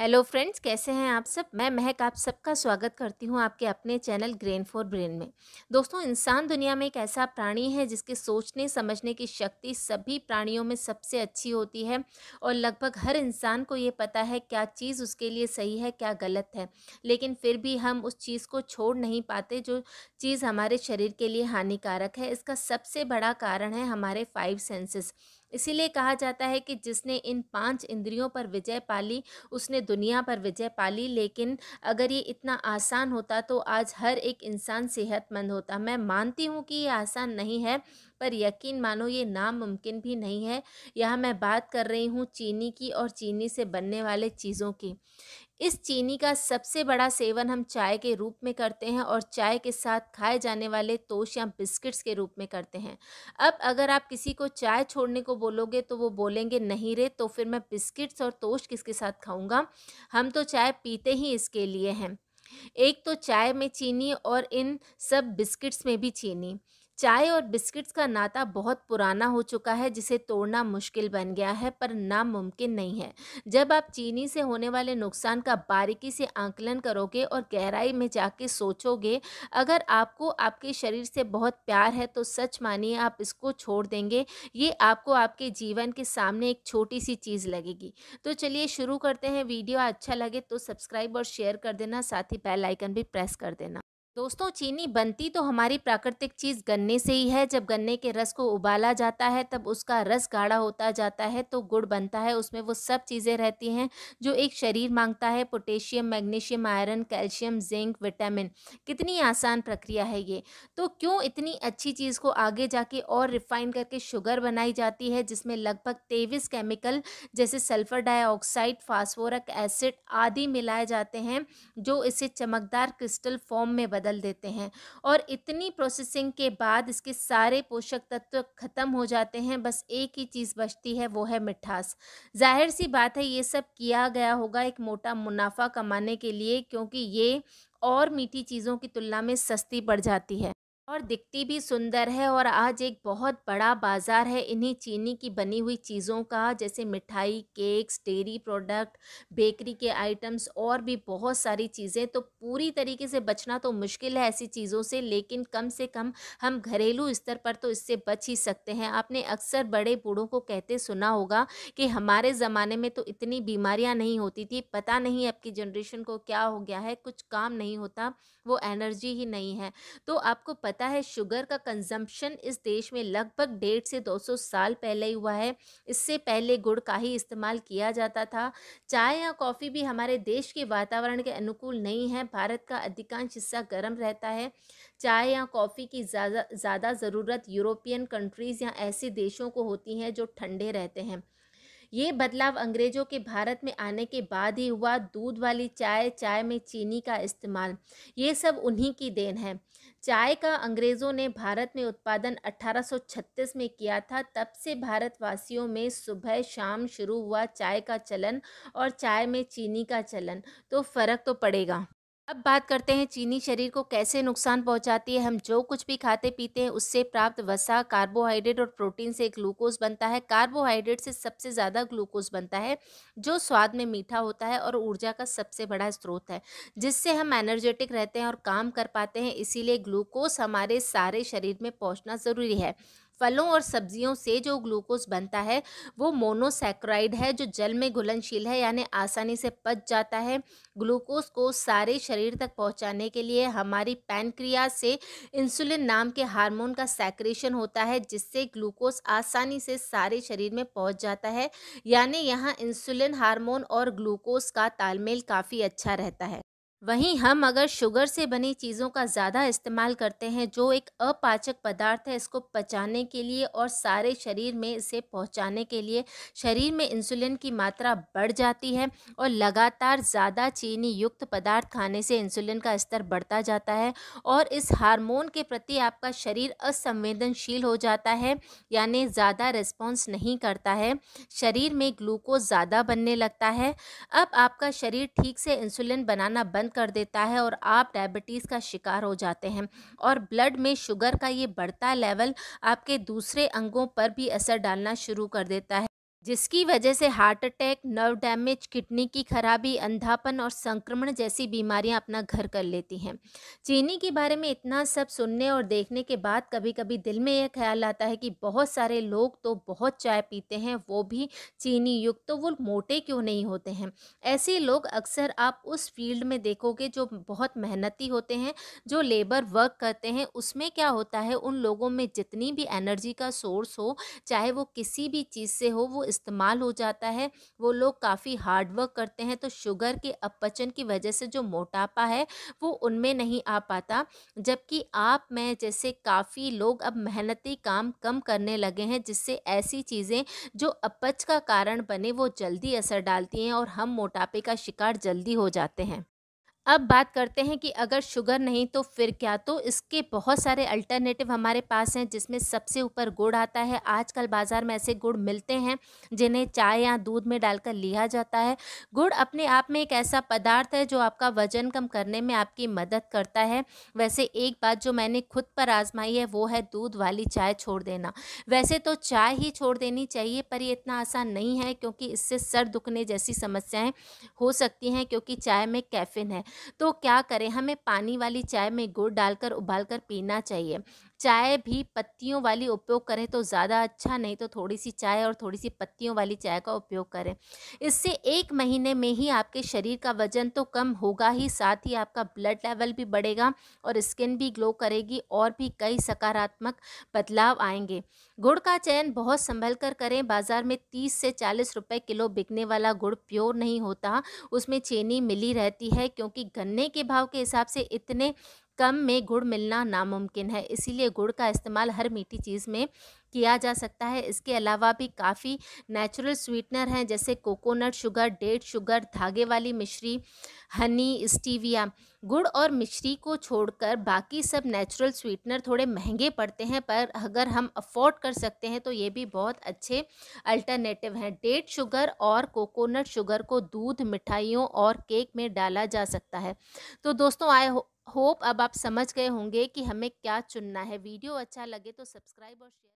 hello friends कैसे हैं आप सब मैं महक आप सबका स्वागत करती हूं आपके अपने चैनल ग्रेन फॉर ब्रेन में दोस्तों इंसान दुनिया में एक ऐसा प्राणी है जिसके सोचने समझने की शक्ति सभी प्राणियों में सबसे अच्छी होती है और लगभग हर इंसान को ये पता है क्या चीज़ उसके लिए सही है क्या गलत है लेकिन फिर भी हम उस चीज़ को छोड़ नहीं पाते जो चीज़ हमारे शरीर के लिए हानिकारक है इसका सबसे बड़ा कारण है हमारे फाइव सेंसेस इसीलिए कहा जाता है कि जिसने इन पांच इंद्रियों पर विजय पाली उसने दुनिया पर विजय पाली लेकिन अगर ये इतना आसान होता तो आज हर एक इंसान सेहतमंद होता मैं मानती हूँ कि ये आसान नहीं है पर यकीन मानो ये नामुमकिन भी नहीं है यहाँ मैं बात कर रही हूँ चीनी की और चीनी से बनने वाले चीज़ों की इस चीनी का सबसे बड़ा सेवन हम चाय के रूप में करते हैं और चाय के साथ खाए जाने वाले तोश या बिस्किट्स के रूप में करते हैं अब अगर आप किसी को चाय छोड़ने को बोलोगे तो वो बोलेंगे नहीं रे तो फिर मैं बिस्किट्स और तोश किसके साथ खाऊंगा हम तो चाय पीते ही इसके लिए हैं एक तो चाय में चीनी और इन सब बिस्किट्स में भी चीनी चाय और बिस्किट्स का नाता बहुत पुराना हो चुका है जिसे तोड़ना मुश्किल बन गया है पर नामुमकिन नहीं है जब आप चीनी से होने वाले नुकसान का बारीकी से आंकलन करोगे और गहराई में जाके सोचोगे अगर आपको आपके शरीर से बहुत प्यार है तो सच मानिए आप इसको छोड़ देंगे ये आपको आपके जीवन के सामने एक छोटी सी चीज़ लगेगी तो चलिए शुरू करते हैं वीडियो अच्छा लगे तो सब्सक्राइब और शेयर कर देना साथ ही बेलाइकन भी प्रेस कर देना दोस्तों चीनी बनती तो हमारी प्राकृतिक चीज़ गन्ने से ही है जब गन्ने के रस को उबाला जाता है तब उसका रस गाढ़ा होता जाता है तो गुड़ बनता है उसमें वो सब चीज़ें रहती हैं जो एक शरीर मांगता है potassium magnesium iron calcium zinc vitamin कितनी आसान प्रक्रिया है ये तो क्यों इतनी अच्छी चीज़ को आगे जाके और रिफ़ाइन करके शुगर बनाई जाती है जिसमें लगभग तेईस केमिकल जैसे सल्फ़र डाइऑक्साइड फॉस्फोरक एसिड आदि मिलाए जाते हैं जो इसे चमकदार क्रिस्टल फॉर्म में बदल बदल देते हैं और इतनी प्रोसेसिंग के बाद इसके सारे पोषक तत्व ख़त्म हो जाते हैं बस एक ही चीज़ बचती है वो है मिठास जाहिर सी बात है ये सब किया गया होगा एक मोटा मुनाफा कमाने के लिए क्योंकि ये और मीठी चीज़ों की तुलना में सस्ती पड़ जाती है और दिखती भी सुंदर है और आज एक बहुत बड़ा बाज़ार है इन्हीं चीनी की बनी हुई चीज़ों का जैसे मिठाई केक्स डेयरी प्रोडक्ट बेकरी के आइटम्स और भी बहुत सारी चीज़ें तो पूरी तरीके से बचना तो मुश्किल है ऐसी चीज़ों से लेकिन कम से कम हम घरेलू स्तर पर तो इससे बच ही सकते हैं आपने अक्सर बड़े बूढ़ों को कहते सुना होगा कि हमारे ज़माने में तो इतनी बीमारियाँ नहीं होती थी पता नहीं अब की जनरेशन को क्या हो गया है कुछ काम नहीं होता वो एनर्जी ही नहीं है तो आपको पता पता है शुगर का कंजम्पशन इस देश में लगभग डेढ़ से 200 साल पहले ही हुआ है इससे पहले गुड़ का ही इस्तेमाल किया जाता था चाय या कॉफ़ी भी हमारे देश के वातावरण के अनुकूल नहीं है भारत का अधिकांश हिस्सा गर्म रहता है चाय या कॉफ़ी की ज़्यादा ज़्यादा ज़रूरत यूरोपियन कंट्रीज़ या ऐसे देशों को होती हैं जो ठंडे रहते हैं ये बदलाव अंग्रेज़ों के भारत में आने के बाद ही हुआ दूध वाली चाय चाय में चीनी का इस्तेमाल ये सब उन्हीं की देन है चाय का अंग्रेज़ों ने भारत में उत्पादन 1836 में किया था तब से भारतवासियों में सुबह शाम शुरू हुआ चाय का चलन और चाय में चीनी का चलन तो फ़र्क तो पड़ेगा अब बात करते हैं चीनी शरीर को कैसे नुकसान पहुंचाती है हम जो कुछ भी खाते पीते हैं उससे प्राप्त वसा कार्बोहाइड्रेट और प्रोटीन से ग्लूकोज बनता है कार्बोहाइड्रेट से सबसे ज़्यादा ग्लूकोज बनता है जो स्वाद में मीठा होता है और ऊर्जा का सबसे बड़ा स्रोत है जिससे हम एनर्जेटिक रहते हैं और काम कर पाते हैं इसीलिए ग्लूकोज हमारे सारे शरीर में पहुँचना ज़रूरी है फलों और सब्जियों से जो ग्लूकोज बनता है वो मोनोसैक्राइड है जो जल में घुलनशील है यानी आसानी से पच जाता है ग्लूकोज को सारे शरीर तक पहुंचाने के लिए हमारी पैनक्रिया से इंसुलिन नाम के हार्मोन का सैक्रेशन होता है जिससे ग्लूकोज आसानी से सारे शरीर में पहुंच जाता है यानी यहाँ इंसुलिन हार्मोन और ग्लूकोज का तालमेल काफ़ी अच्छा रहता है वहीं हम अगर शुगर से बनी चीज़ों का ज़्यादा इस्तेमाल करते हैं जो एक अपाचक पदार्थ है इसको पचाने के लिए और सारे शरीर में इसे पहुंचाने के लिए शरीर में इंसुलिन की मात्रा बढ़ जाती है और लगातार ज़्यादा चीनी युक्त पदार्थ खाने से इंसुलिन का स्तर बढ़ता जाता है और इस हार्मोन के प्रति आपका शरीर असंवेदनशील हो जाता है यानी ज़्यादा रिस्पॉन्स नहीं करता है शरीर में ग्लूकोज ज़्यादा बनने लगता है अब आपका शरीर ठीक से इंसुलिन बनाना बंद बंद कर देता है और आप डायबिटीज़ का शिकार हो जाते हैं और ब्लड में शुगर का ये बढ़ता लेवल आपके दूसरे अंगों पर भी असर डालना शुरू कर देता है जिसकी वजह से heart attack nerve damage kidney की खराबी अंधापन और संक्रमण जैसी बीमारियां अपना घर कर लेती हैं चीनी के बारे में इतना सब सुनने और देखने के बाद कभी कभी दिल में यह ख्याल आता है कि बहुत सारे लोग तो बहुत चाय पीते हैं वो भी चीनी युक्त तो वो मोटे क्यों नहीं होते हैं ऐसे लोग अक्सर आप उस फील्ड में देखोगे जो बहुत मेहनती होते हैं जो लेबर वर्क करते हैं उसमें क्या होता है उन लोगों में जितनी भी एनर्जी का सोर्स हो चाहे वो किसी भी चीज़ से हो वो इस्तेमाल हो जाता है वो लोग काफ़ी हार्डवर्क करते हैं तो शुगर के अपचन की वजह से जो मोटापा है वो उनमें नहीं आ पाता जबकि आप में जैसे काफ़ी लोग अब मेहनती काम कम करने लगे हैं जिससे ऐसी चीज़ें जो अपच का कारण बने वो जल्दी असर डालती हैं और हम मोटापे का शिकार जल्दी हो जाते हैं अब बात करते हैं कि अगर शुगर नहीं तो फिर क्या तो इसके बहुत सारे अल्टरनेटिव हमारे पास हैं जिसमें सबसे ऊपर गुड़ आता है आजकल बाज़ार में ऐसे गुड़ मिलते हैं जिन्हें चाय या दूध में डालकर लिया जाता है गुड़ अपने आप में एक ऐसा पदार्थ है जो आपका वजन कम करने में आपकी मदद करता है वैसे एक बात जो मैंने खुद पर आजमाई है वो है दूध वाली चाय छोड़ देना वैसे तो चाय ही छोड़ देनी चाहिए पर ये इतना आसान नहीं है क्योंकि इससे सर दुखने जैसी समस्याएँ हो सकती हैं क्योंकि चाय में कैफिन है तो क्या करें हमें पानी वाली चाय में गुड़ डालकर उबालकर पीना चाहिए चाय भी पत्तियों वाली उपयोग करें तो ज़्यादा अच्छा नहीं तो थोड़ी सी चाय और थोड़ी सी पत्तियों वाली चाय का उपयोग करें इससे एक महीने में ही आपके शरीर का वजन तो कम होगा ही साथ ही आपका ब्लड लेवल भी बढ़ेगा और स्किन भी ग्लो करेगी और भी कई सकारात्मक बदलाव आएंगे गुड़ का चयन बहुत संभल कर करें बाज़ार में तीस से चालीस रुपये किलो बिकने वाला गुड़ प्योर नहीं होता उसमें चीनी मिली रहती है क्योंकि गन्ने के भाव के हिसाब से इतने कम में गुड़ मिलना नामुमकिन है इसीलिए गुड़ का इस्तेमाल हर मीठी चीज़ में किया जा सकता है इसके अलावा भी काफ़ी नेचुरल स्वीटनर हैं जैसे कोकोनट शुगर डेट शुगर धागे वाली मिश्री हनी स्टीविया गुड़ और मिश्री को छोड़कर बाकी सब नेचुरल स्वीटनर थोड़े महंगे पड़ते हैं पर अगर हम अफोर्ड कर सकते हैं तो ये भी बहुत अच्छे अल्टरनेटिव हैं डेट शुगर और कोकोनट शुगर को दूध मिठाइयों और केक में डाला जा सकता है तो दोस्तों आए होप अब आप समझ गए होंगे कि हमें क्या चुनना है वीडियो अच्छा लगे तो सब्सक्राइब और शेयर